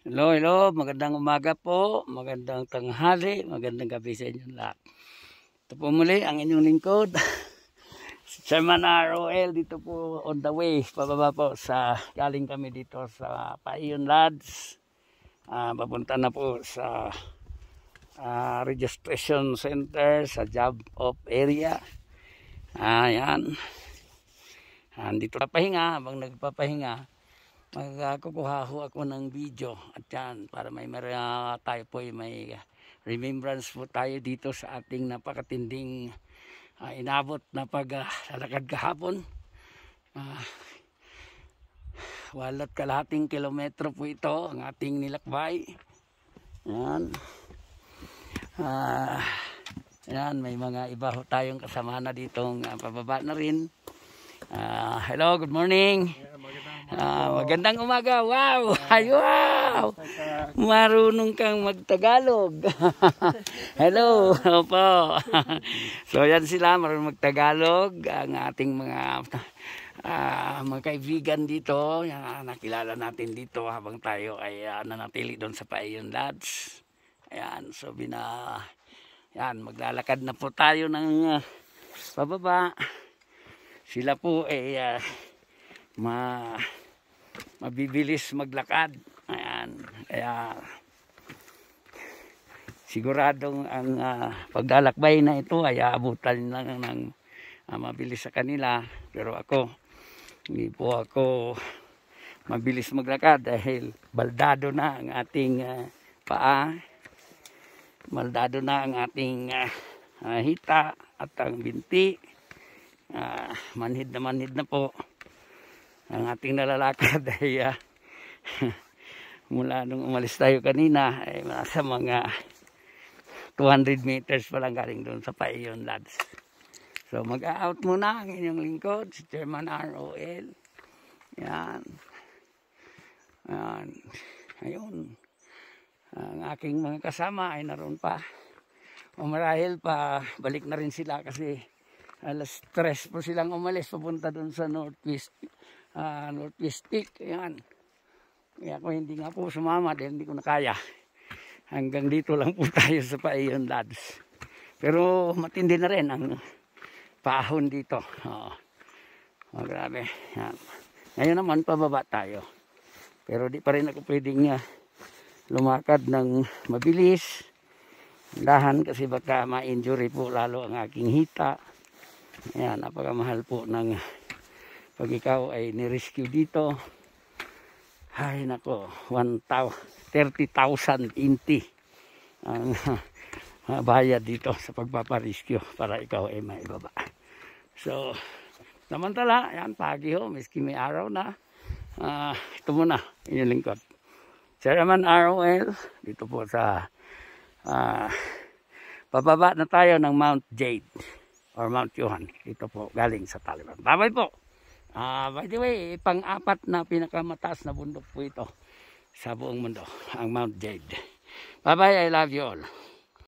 Hello, hello. Magandang umaga po. Magandang tanghali. Magandang gabi sa inyong lahat. Ito po muli ang inyong lingkod. Chairman ROL dito po on the way. Pababa po sa galing kami dito sa Paiyon Lads. Uh, papunta na po sa uh, registration center sa job of area. Ayan. Ah, uh, Andito na pahinga habang nagpapahinga magkukuha ho ako ng video at yan para may uh, tayo po may remembrance po tayo dito sa ating napakatinding uh, inabot na paglalakad uh, kahapon uh, ah, walot kalahating kilometro po ito ang ating nilakbay yan uh, yan may mga iba ho tayong kasama na ditong uh, pababa na rin uh, hello good morning yeah, Ah, magandang umaga. Wow! Ay, wow! Marunong kang magtagalog. Hello, Opo. so yan sila, marunong magtagalog ang ating mga uh, mga kaibigan dito na nakilala natin dito habang tayo ay uh, nanatili doon sa Payon Lodge. Ayan, so bina ayan, maglalakad na po tayo ng uh, pababa. Sila po ay eh, uh, ma mabibilis maglakad ayan kaya siguradong ang uh, paglalakbay na ito ay aabutan lang ng uh, mabilis sa kanila pero ako hindi po ako mabilis maglakad dahil baldado na ang ating uh, paa Maldado na ang ating uh, hita at ang binti uh, manhid na manhid na po ang ating nalalakad ay uh, mula nung umalis tayo kanina ay nasa mga 200 meters pa lang galing doon sa Payon lads so mag-out muna ang inyong lingkod si Chairman ROL yan yan ayun ang aking mga kasama ay naroon pa umarahil pa balik na rin sila kasi alas 3 po silang umalis papunta doon sa northwest uh, ah, northwest peak. Ayan. Kaya ako hindi nga po sumama dahil hindi ko na kaya. Hanggang dito lang po tayo sa Paiyon Lads. Pero matindi na rin ang pahon dito. Oo. Oh, grabe. Yan. Ngayon naman pababa tayo. Pero di pa rin ako pwedeng ah, lumakad ng mabilis. Dahan kasi baka ma-injury po lalo ang aking hita. Ayan, napakamahal po ng pag ikaw ay nirescue dito ay nako 30,000 inti ang bayad dito sa pagpaparescue para ikaw ay maibaba so namantala ayan, pagi ho, miski may araw na. Uh, ito muna, inyong lingkod. Chairman ROL, dito po sa uh, pababa na tayo ng Mount Jade or Mount Johan. Dito po, galing sa Taliban. Bye-bye po! Uh, by the way, pang-apat na pinakamataas na bundok po ito sa buong mundo, ang Mount Jade. Bye-bye, I love you all.